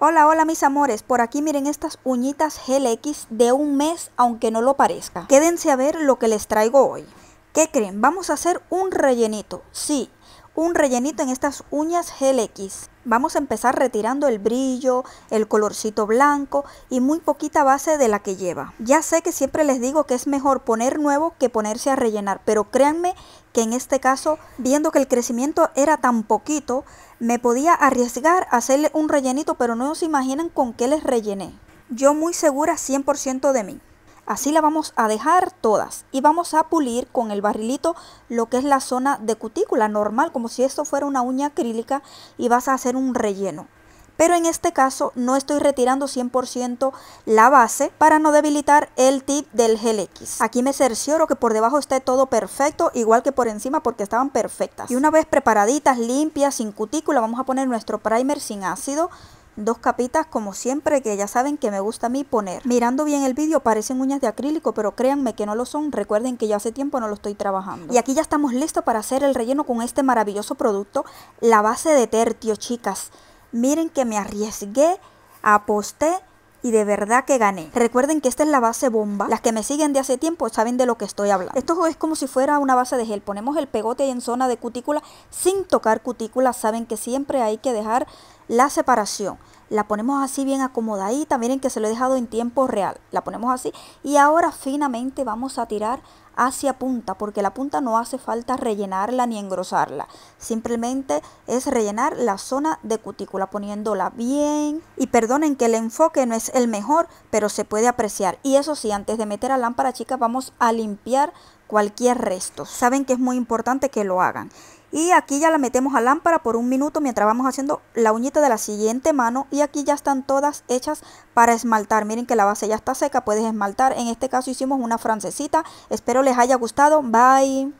Hola, hola mis amores, por aquí miren estas uñitas GLX de un mes aunque no lo parezca. Quédense a ver lo que les traigo hoy. ¿Qué creen? Vamos a hacer un rellenito. Sí, un rellenito en estas uñas x Vamos a empezar retirando el brillo, el colorcito blanco y muy poquita base de la que lleva. Ya sé que siempre les digo que es mejor poner nuevo que ponerse a rellenar, pero créanme que en este caso, viendo que el crecimiento era tan poquito, me podía arriesgar a hacerle un rellenito, pero no se imaginan con qué les rellené. Yo muy segura 100% de mí. Así la vamos a dejar todas y vamos a pulir con el barrilito lo que es la zona de cutícula normal, como si esto fuera una uña acrílica y vas a hacer un relleno. Pero en este caso no estoy retirando 100% la base para no debilitar el tip del gel X. Aquí me cercioro que por debajo esté todo perfecto, igual que por encima porque estaban perfectas. Y una vez preparaditas, limpias, sin cutícula, vamos a poner nuestro primer sin ácido dos capitas como siempre que ya saben que me gusta a mí poner. Mirando bien el vídeo parecen uñas de acrílico pero créanme que no lo son, recuerden que ya hace tiempo no lo estoy trabajando. Y aquí ya estamos listos para hacer el relleno con este maravilloso producto, la base de tertio chicas. Miren que me arriesgué, aposté y de verdad que gané. Recuerden que esta es la base bomba. Las que me siguen de hace tiempo saben de lo que estoy hablando. Esto es como si fuera una base de gel. Ponemos el pegote en zona de cutícula sin tocar cutícula. Saben que siempre hay que dejar la separación. La ponemos así bien acomodadita. Miren que se lo he dejado en tiempo real. La ponemos así y ahora finamente vamos a tirar hacia punta, porque la punta no hace falta rellenarla ni engrosarla. Simplemente es rellenar la zona de cutícula poniéndola bien. Y perdonen que el enfoque no es el mejor, pero se puede apreciar. Y eso sí, antes de meter la lámpara chica vamos a limpiar cualquier resto. Saben que es muy importante que lo hagan. Y aquí ya la metemos a lámpara por un minuto mientras vamos haciendo la uñita de la siguiente mano. Y aquí ya están todas hechas para esmaltar. Miren que la base ya está seca, puedes esmaltar. En este caso hicimos una francesita. Espero les haya gustado. Bye.